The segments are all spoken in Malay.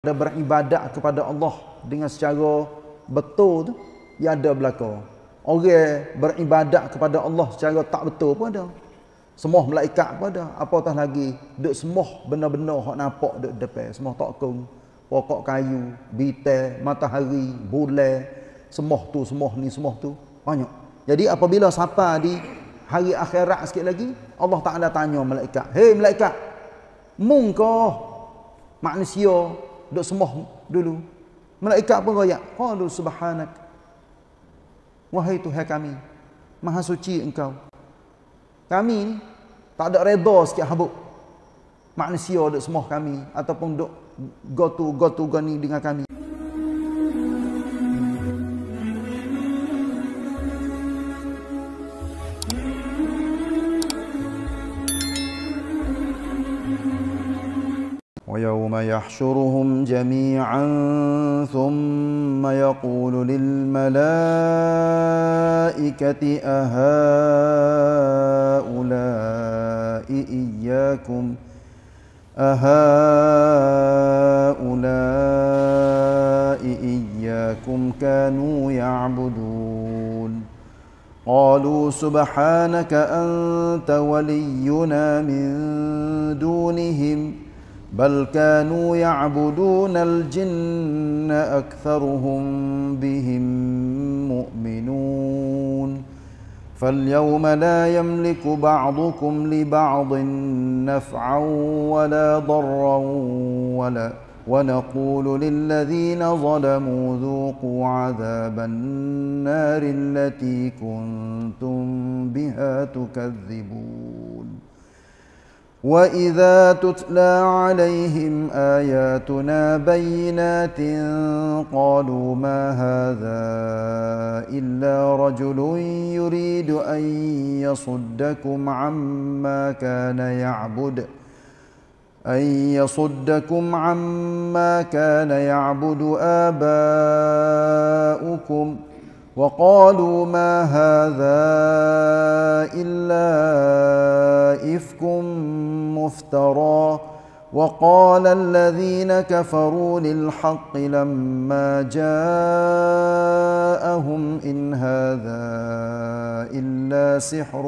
ada beribadat kepada Allah dengan secara betul tu yang ada berlaku. Orang beribadat kepada Allah secara tak betul pun ada. Semua malaikat pun ada. Apatah lagi, duk semua benda-benda hak nampak duk depan, semua tokong, pokok kayu, bintang, matahari, bulan, semua tu, semua ni, semua tu banyak. Jadi apabila siapa di hari akhirat sikit lagi, Allah Taala tanya malaikat, "Hei malaikat, mungkah manusia duk semah dulu. Malaikat pun royak. Qalu subhanak. Wahai Tuhan kami. Maha suci engkau. Kami ni tak ada redha sikit habuk. Manusia duk semah kami ataupun duk go to go to go dengan kami. يحشرهم جميعا ثم يقول للملائكة أهؤلاء إياكم أهؤلاء إياكم كانوا يعبدون قالوا سبحانك أنت ولينا من دونهم ۖ بل كانوا يعبدون الجن اكثرهم بهم مؤمنون فاليوم لا يملك بعضكم لبعض نفعا ولا ضرا ولا ونقول للذين ظلموا ذوقوا عذاب النار التي كنتم بها تكذبون واذا تتلى عليهم اياتنا بينات قالوا ما هذا الا رجل يريد ان يصدكم عما كان يعبد ان يصدكم عما كان يعبد اباؤكم وقالوا ما هذا إلا إفك مفترى وقال الذين كفروا للحق لما جاءهم إن هذا إلا سحر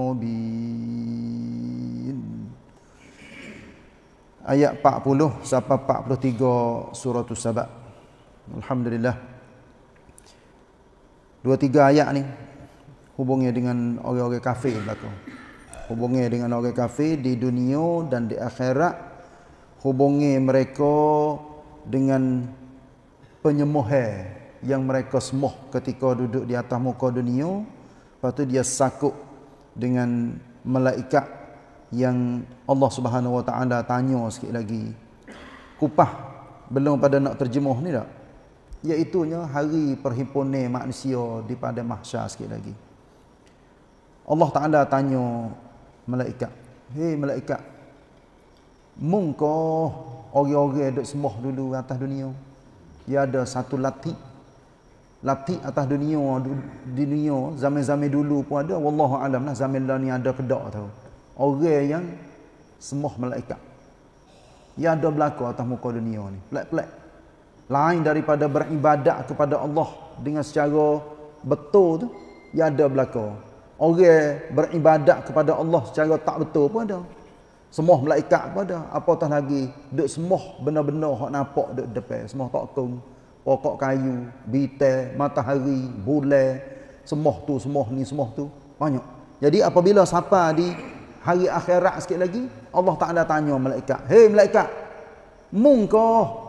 مبين آيات 40 سبب 43 سورة السبأ الحمد لله dua tiga ayat ni hubungnya dengan orang-orang kafir berlaku hubungnya dengan orang kafir di dunia dan di akhirat hubungnya mereka dengan penyembuhan yang mereka semua ketika duduk di atas muka dunia lepas tu dia sakup dengan malaikat yang Allah Subhanahu Wa Taala tanya sikit lagi kupah belum pada nak terjemuh ni tak iaitunya hari perhimpunan manusia di pada mahsyar sikit lagi. Allah Taala tanya malaikat, "Hei malaikat, mungko orang-orang duk sembah dulu atas dunia? Ya ada satu latih latih atas dunia di dunia zaman-zaman dulu pun ada wallahu alam lah, zaman dah ni ada kedak tau orang yang semua malaikat yang ada berlaku atas muka dunia ni pelik-pelik lain daripada beribadat kepada Allah dengan secara betul tu ia ada berlaku orang beribadat kepada Allah secara tak betul pun ada semua malaikat pun ada apatah lagi duk semua benda benar hak nampak duk depan semua tokong pokok kayu bintang matahari bulan semua tu semua ni semua tu banyak jadi apabila siapa di hari akhirat sikit lagi Allah Taala tanya malaikat hey malaikat mungkah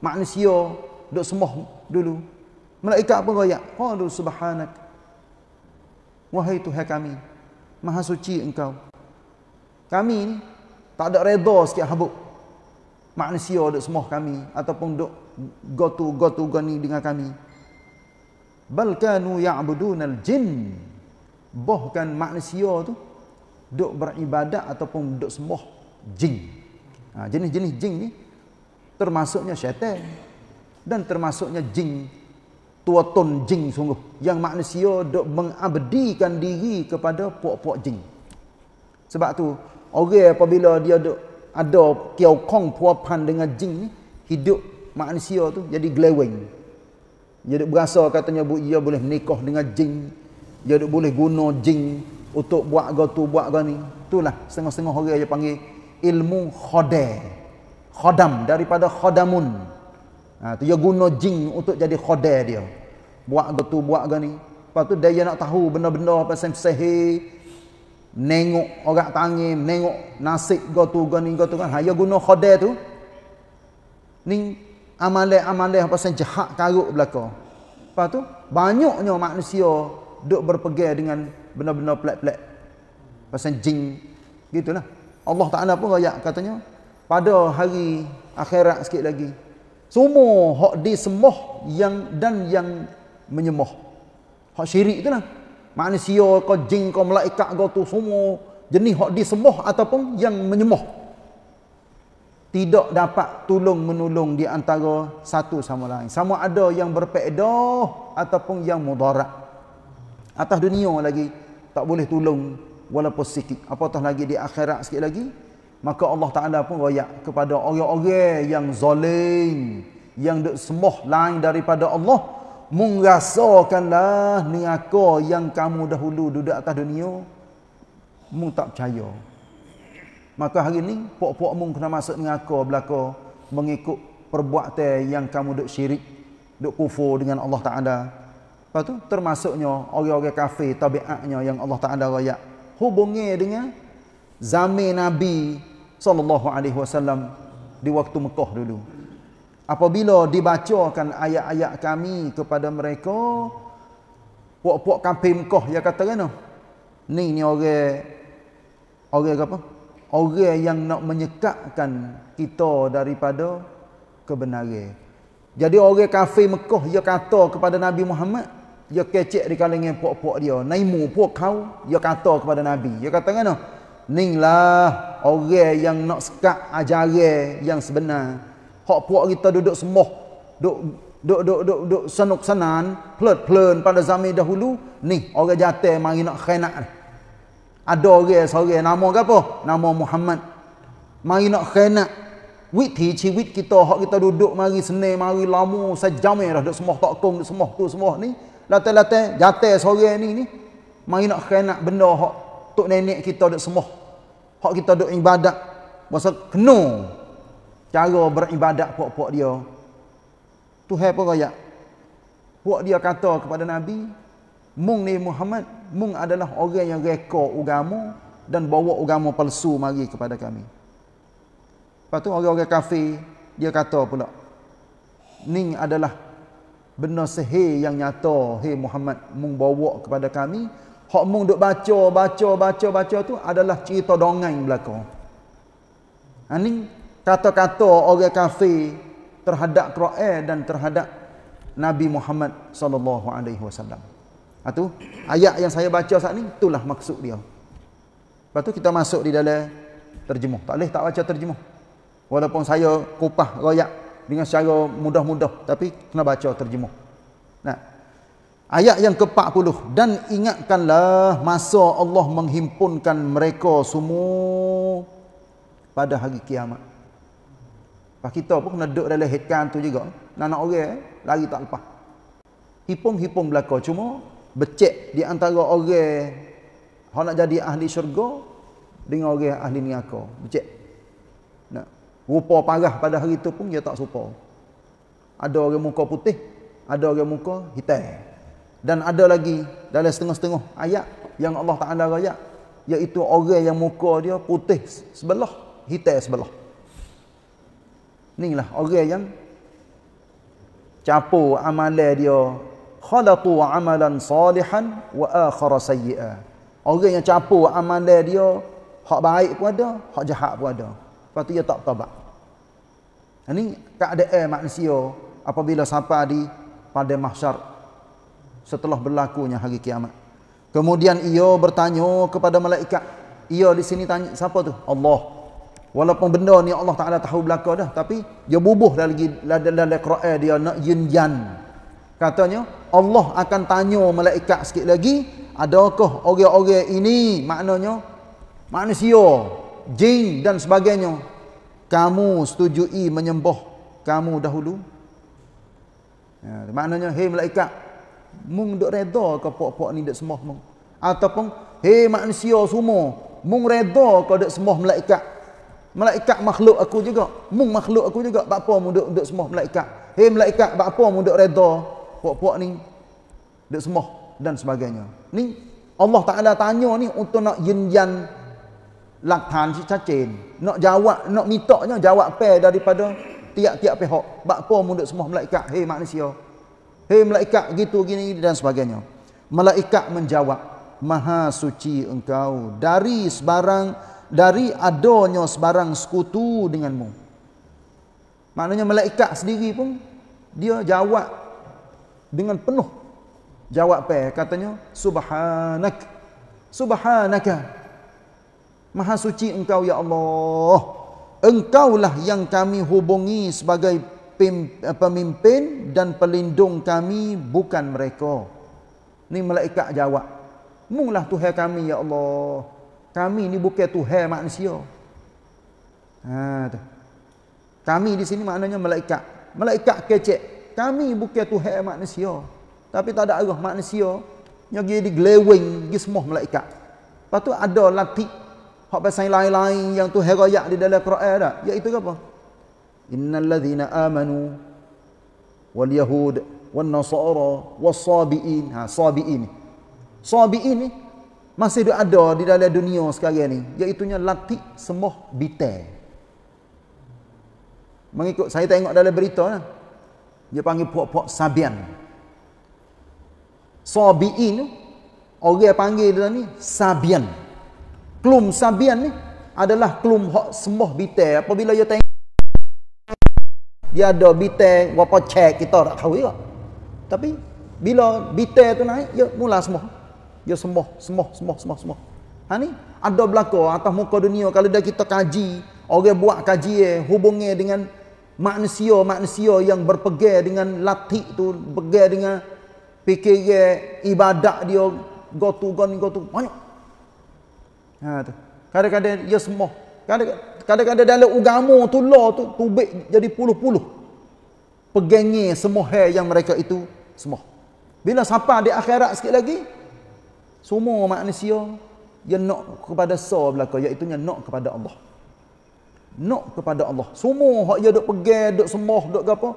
manusia duk semah dulu malaikat apa royak qul subhanak wahai tuhan kami maha suci engkau kami ni tak ada redha sikit habuk manusia duk semah kami ataupun duk gotu gotu gani dengan kami bal kanu ya'budunal jin bahkan manusia tu duk beribadat ataupun duk semah jin ha, jenis-jenis jin ni termasuknya syaitan dan termasuknya jin ton jin sungguh yang manusia dok mengabdikan diri kepada puak-puak jin sebab tu orang apabila dia dok ada kiau kong puapan dengan jin ni hidup manusia tu jadi glewing dia dok berasa katanya bu dia boleh nikah dengan jin dia dok boleh guna jin untuk buat gotu buat gani itulah setengah-setengah orang dia panggil ilmu khodeh khodam daripada khodamun ha, tu dia guna jin untuk jadi khodai dia buat gitu buat gini lepas tu dia nak tahu benda-benda pasal sihir nengok orang tangi, nengok nasib gitu gini gitu kan ha, dia guna khodai tu ni amalai-amalai pasal jahat karut belakang lepas tu banyaknya manusia duk berpegang dengan benda-benda pelik-pelik pasal jin gitulah Allah Taala pun ayat katanya pada hari akhirat sikit lagi. Semua hak semoh yang dan yang menyemoh, Hak syirik tu lah. Manusia, kau jin, kau malaikat, kau tu semua jenis hak semoh ataupun yang menyemoh, Tidak dapat tolong menolong di antara satu sama lain. Sama ada yang berpedah ataupun yang mudarat. Atas dunia lagi tak boleh tolong walaupun sikit. Apatah lagi di akhirat sikit lagi maka Allah Taala pun royak kepada orang-orang yang zalim yang dak sembah lain daripada Allah mengrasakanlah ni aku yang kamu dahulu duduk atas dunia mu tak percaya maka hari ni pok-pok mu kena masuk dengan aku belaka mengikut perbuatan yang kamu duk syirik duk kufur dengan Allah Taala lepas tu termasuknya orang-orang kafir tabiatnya yang Allah Taala royak hubungi dengan zaman nabi sallallahu alaihi wasallam di waktu Mekah dulu. Apabila dibacakan ayat-ayat kami kepada mereka, puak-puak kampung Mekah dia kata kena. Ni ni orang orang apa? Orang yang nak menyekatkan kita daripada kebenaran. Jadi orang kafir Mekah dia kata kepada Nabi Muhammad, dia kecek di kalangan puak-puak dia, naimu puak kau, dia kata kepada Nabi. Dia kata kena. Ninglah orang yang nak sekat ajaran yang sebenar. Hak puak kita duduk semua duk duk duk duk, duk senuk senan, plet-plen pada zaman dahulu, ni orang jatuh mari nak khianat. Ada orang seorang nama apa? Nama Muhammad. Mari nak khianat. Witi ciwit kita hak kita duduk mari senai mari lamu sejam dah duk semua tak kong semua tu semua ni. Latar-latar jatuh seorang ni ni. Mari nak khianat benda hak tok nenek kita duk semua hak kita duk ibadat masa kena cara beribadat puak-puak dia Tuhan pun raya puak dia kata kepada Nabi mung ni Muhammad mung adalah orang yang reka agama dan bawa agama palsu mari kepada kami lepas tu orang-orang kafir dia kata pula ning adalah benar sehe yang nyata hei Muhammad mung bawa kepada kami Hak mung duk baca, baca, baca, baca tu adalah cerita dongeng belaka. Ini ha, kata-kata orang kafir terhadap Quran dan terhadap Nabi Muhammad sallallahu alaihi wasallam. Atu ha, ayat yang saya baca saat ni itulah maksud dia. Lepas tu kita masuk di dalam terjemuh. Tak boleh tak baca terjemuh. Walaupun saya kupah royak dengan secara mudah-mudah tapi kena baca terjemuh. Nah. Ayat yang ke-40 dan ingatkanlah masa Allah menghimpunkan mereka semua pada hari kiamat. Pak kita pun kena duduk dalam hitkan tu juga. Nana orang eh, lari tak lepas. Hipung-hipung belaka cuma becek di antara orang hendak jadi ahli syurga dengan orang ahli neraka. Becek. Nak rupa parah pada hari itu pun dia tak serupa. Ada orang muka putih, ada orang muka hitam dan ada lagi dalam setengah-setengah ayat yang Allah Taala royak iaitu orang yang muka dia putih sebelah hitam sebelah inilah orang yang capo amalan dia khalaqu amalan salihan wa akhara sayyi'a orang yang capo amalan dia hak baik pun ada hak jahat pun ada lepas tu dia tak tobat ini keadaan manusia apabila sampai di pada mahsyar setelah berlakunya hari kiamat. Kemudian ia bertanya kepada malaikat. Ia di sini tanya, siapa tu? Allah. Walaupun benda ni Allah Ta'ala tahu belakang dah. Tapi dia bubuh lagi dalam Al-Quran dia nak yin Katanya, Allah akan tanya malaikat sikit lagi. Adakah orang-orang ini maknanya manusia, jin dan sebagainya. Kamu setujui menyembah kamu dahulu. Ya, maknanya, hei malaikat, mung duk redha ke pok puak ni duk semah mung ataupun hey manusia semua mung redha ke duk semah malaikat malaikat makhluk aku juga mung makhluk aku juga bak apa mung duk duk semah malaikat hey malaikat bak apa mung duk redha puak-puak ni duk semah dan sebagainya ni Allah Taala tanya ni untuk nak yinjan lakthan si cacin nak jawab nak mitaknya jawab pe daripada tiap-tiap pihak bak apa mung duk semah malaikat hey manusia Hei malaikat gitu gini dan sebagainya. Malaikat menjawab, Maha suci engkau dari sebarang dari adanya sebarang sekutu denganmu. Maknanya malaikat sendiri pun dia jawab dengan penuh jawab pe katanya subhanak subhanaka maha suci engkau ya Allah engkaulah yang kami hubungi sebagai Eh, pemimpin dan pelindung kami bukan mereka. Ni malaikat jawab. Mulah Tuhan kami ya Allah. Kami ini bukan Tuhan manusia. Ha tu. Kami di sini maknanya malaikat. Malaikat kecek. Kami bukan Tuhan manusia. Tapi tak ada arah manusia yang jadi glewing di semua malaikat. Patu ada latih. Hak pasal lain-lain yang tu heroyak di dalam Quran Ya itu apa? إن الذين آمنوا واليهود والنصارى والصابئين ها صابئين صابئين ni masih duk ada di dalam dunia sekarang ni iaitu nya latik semua bitel mengikut saya tengok dalam berita lah. dia panggil puak-puak sabian sabiin orang panggil dia ni sabian klum sabian ni adalah klum hak sembah bitel apabila dia tengok dia ada bitang berapa cek kita tak tahu juga tapi bila bitang tu naik dia mula semua dia semua semua semua semua semua ha ni ada berlaku atas muka dunia kalau dah kita kaji orang buat kaji eh, hubungnya dengan manusia-manusia yang berpegang dengan latih tu berpegai dengan fikirnya eh, ibadat dia gotu gon gotu banyak ha tu kadang-kadang dia semua Kadang-kadang dalam ugamu tu law tu tubik jadi puluh-puluh. Pegengi semua hal yang mereka itu semua. Bila sampai di akhirat sikit lagi, semua manusia yang nak kepada so belaka iaitu yang nak kepada Allah. Nak kepada Allah. Semua hak dia dok pegang, duk sembah, duk apa,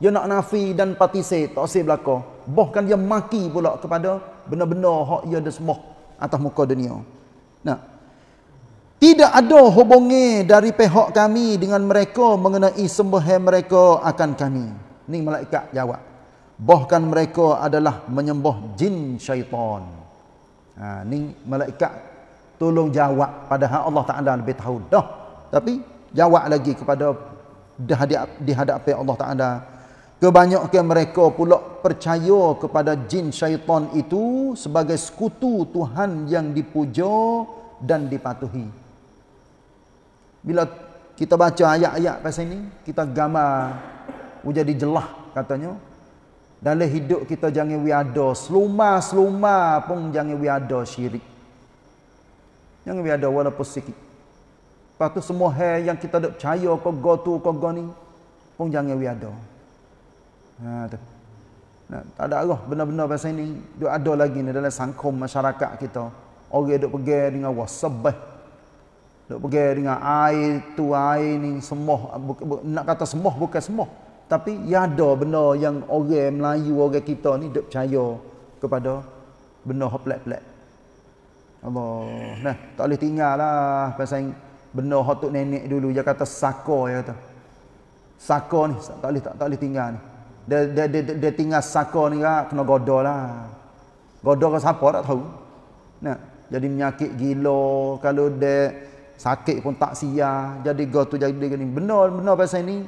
dia nak nafi dan patisi tak sah belaka. Bahkan dia maki pula kepada benar-benar hak dia ada sembah atas muka dunia. Nah, tidak ada hubungi dari pihak kami dengan mereka mengenai sembahyang mereka akan kami. Ini malaikat jawab. Bahkan mereka adalah menyembah jin syaitan. Ha, ini malaikat tolong jawab. Padahal Allah Ta'ala lebih tahu. Dah. Tapi jawab lagi kepada dihadapi Allah Ta'ala. Kebanyakan mereka pula percaya kepada jin syaitan itu sebagai sekutu Tuhan yang dipuja dan dipatuhi bila kita baca ayat-ayat pasal ini, kita gambar menjadi oh, jelah katanya. Dalam hidup kita jangan wiada seluma-seluma pun jangan wiada syirik. Jangan wiada walaupun sikit. Lepas tu semua hal yang kita dok percaya kau go tu kau go ni pun jangan wiada. Ha tu. Nah, tak ada arah benar-benar pasal ini. Dia ada lagi ni dalam sangkum masyarakat kita. Orang dok pergi dengan wasabah Duk pergi dengan air tu air ni semoh nak kata semua, bukan semua. tapi ya ada benda yang orang Melayu orang kita ni duk percaya kepada benda hak pelak-pelak. Allah. Nah, tak boleh tinggallah pasal benda hak tok nenek dulu dia kata sako ya kata. Sako ni tak boleh tak, tak boleh tinggal ni. Dia dia dia, dia, dia tinggal sako ni lah, kena godolah. Godol siapa tak tahu. Nah, jadi menyakit gila kalau dia sakit pun tak sia jadi go tu jadi gini benar benar pasal ni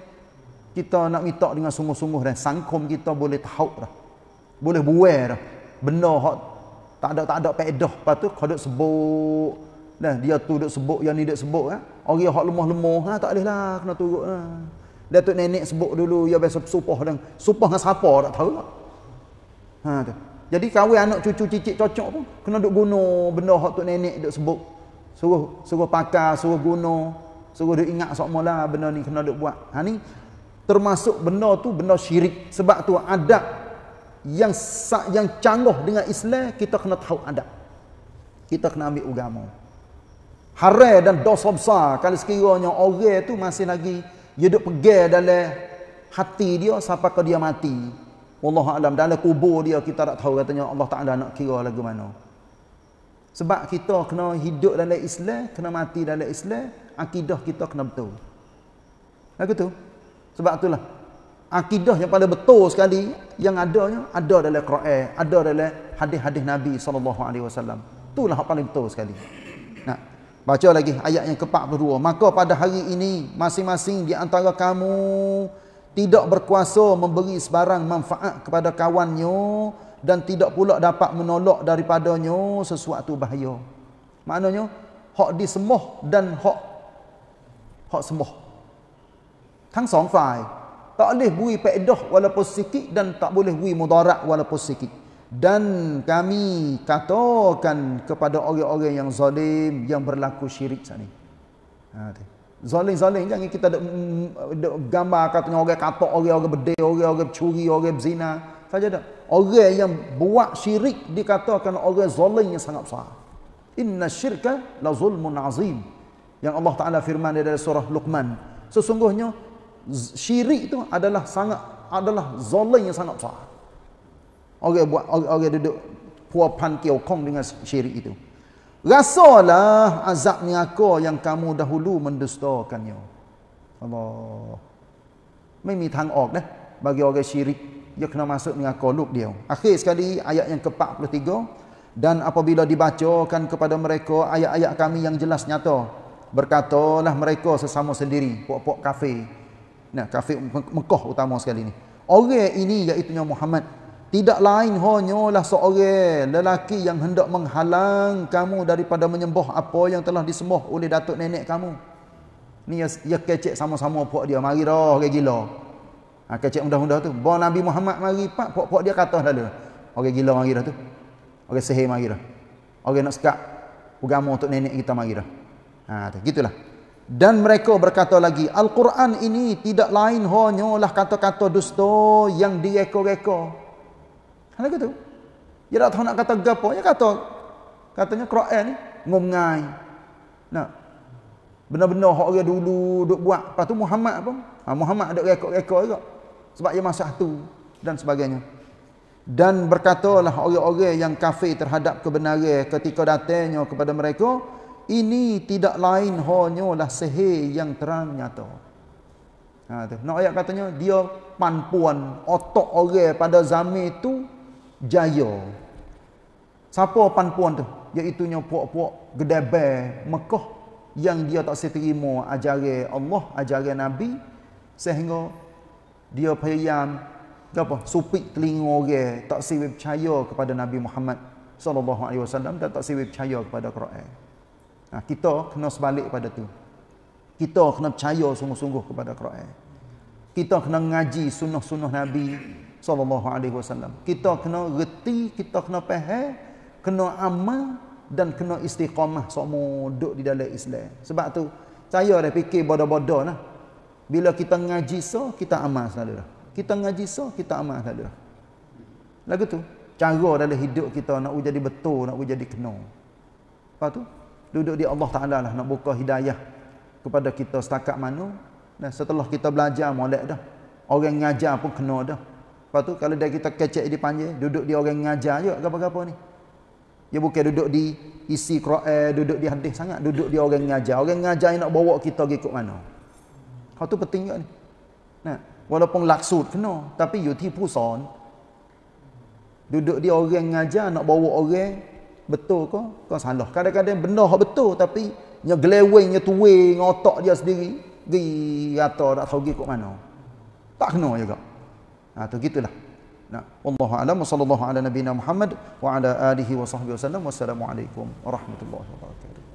kita nak minta dengan sungguh-sungguh dan sangkum kita boleh tahu dah boleh buer dah benar hak tak ada tak ada faedah lepas tu kau sebut nah dia tu duk sebut yang ni duk sebut eh orang hak lemah-lemah ha, tak boleh lah, kena turut ha. tu nenek sebut dulu ya biasa supah dan supah dengan siapa tak tahu tak. Lah. Ha tu. Jadi kawin anak cucu cicit cocok pun kena duk guna benda hak tok nenek duk sebut suruh suruh pakar suruh guna suruh dia ingat sok sokmola benda ni kena duk buat ha ni termasuk benda tu benda syirik sebab tu adab yang yang canggah dengan Islam kita kena tahu adab kita kena ambil agama haram dan dosa besar kalau sekiranya orang tu masih lagi dia duk pegang dalam hati dia sampai ke dia mati Allah alam dalam kubur dia kita tak tahu katanya Allah Taala nak kira lagu mana sebab kita kena hidup dalam Islam, kena mati dalam Islam, akidah kita kena betul. Lagu kan tu. Sebab itulah akidah yang paling betul sekali yang ada adanya ada dalam Quran, ada dalam hadis-hadis Nabi sallallahu alaihi wasallam. Itulah yang paling betul sekali. Nah, baca lagi ayat yang ke-42. Maka pada hari ini masing-masing di antara kamu tidak berkuasa memberi sebarang manfaat kepada kawannya dan tidak pula dapat menolak daripadanya oh, sesuatu bahaya. Maknanya, hak disemuh dan hak hak semuh. Tang song fai. Tak boleh bui pedoh walaupun sikit dan tak boleh bui mudarat walaupun sikit. Dan kami katakan kepada orang-orang yang zalim yang berlaku syirik sana. Ha, Zalim-zalim jangan kita de, gambar katanya orang kata orang-orang berdeh, orang-orang curi, orang berzina. Saja tak? orang yang buat syirik dikatakan orang zalim yang sangat besar. Inna syirka la zulmun azim. Yang Allah Taala firman dari surah Luqman. Sesungguhnya syirik itu adalah sangat adalah zalim yang sangat besar. Orang buat orang, orang duduk pan kiau kong dengan syirik itu. Rasalah azab ni aku yang kamu dahulu mendustakannya. Allah. Tidak ada jalan bagi orang syirik dia kena masuk dengan kolub dia. Akhir sekali ayat yang ke-43 dan apabila dibacakan kepada mereka ayat-ayat kami yang jelas nyata berkatalah mereka sesama sendiri puak-puak kafir. Nah, kafir Mekah utama sekali ni. Orang ini iaitu Muhammad tidak lain hanyalah seorang lelaki yang hendak menghalang kamu daripada menyembah apa yang telah disembah oleh datuk nenek kamu. Ni ya, ya kecek sama-sama puak dia. Mari dah orang gila. Ha, kecil muda-muda tu. Bawa Nabi Muhammad mari, pak, pok-pok dia kata dah dia. Orang gila mari dah tu. Orang sihir mari dah. Orang nak sekat. Ugama untuk nenek kita mari dah. Ha, tu. Gitulah. Dan mereka berkata lagi, Al-Quran ini tidak lain hanyalah kata-kata dusta yang direka-reka. Hal itu. Dia tak tahu nak kata gapo. Dia kata, katanya Quran ni, ngomngai. Nah, Benar-benar orang dulu duk buat. Lepas tu Muhammad pun. Ha, Muhammad ada rekod-rekod juga sebab ia masa itu dan sebagainya dan berkatalah orang-orang yang kafir terhadap kebenaran ketika datangnya kepada mereka ini tidak lain hanyalah sehe yang terang nyata ha tu nak ayat katanya dia panpuan otak orang pada zaman itu jaya siapa panpuan tu iaitu nya puak-puak gedebe Mekah yang dia tak seterima ajaran Allah ajaran Nabi sehingga dia payam apa supik telinga orang tak sibuk percaya kepada Nabi Muhammad sallallahu alaihi wasallam dan tak sibuk percaya kepada Quran. Nah, ha, kita kena sebalik pada tu. Kita kena percaya sungguh-sungguh kepada Quran. Kita kena ngaji sunnah-sunnah Nabi sallallahu alaihi wasallam. Kita kena reti, kita kena faham, kena amal dan kena istiqamah semua duduk di dalam Islam. Sebab tu saya dah fikir bodoh-bodoh lah. Bila kita ngaji so, kita amal selalu dah. Kita ngaji so, kita amal selalu dah. Lagu tu, cara dalam hidup kita nak jadi betul, nak jadi kena. Apa tu? Duduk di Allah Ta'ala lah, nak buka hidayah kepada kita setakat mana. Nah setelah kita belajar, molek dah. Orang ngajar pun kena dah. Lepas tu, kalau dia kita kecek di panjang, duduk di orang ngajar je, apa-apa ni. Dia bukan duduk di isi Quran, duduk di hadis sangat. Duduk di orang ngajar. Orang ngajar yang nak bawa kita pergi ke mana. ขาทุกข์ก็ติงเยอะนะวลาปงหลักสูตรเนาะแต่ไปอยู่ที่ผู้สอนดูเดี๋ยวเรียนงานจ้าเนาะบอกว่าเรียนเบตโตก็ก็สันหรอกการใดๆเบนโตเบตโตแต่ไปยังเลวเองยังตัวเองอตอกเดียวสิ่งกี่อัตโตรักเขากี่คนมาเนาะตักเนาะยังก็ Nah, begitu lah. Nah, wallahu a'lam wa sallallahu ala nabiyyina Muhammad wa ala alihi wa sahbihi wasallam. Wassalamualaikum warahmatullahi wabarakatuh.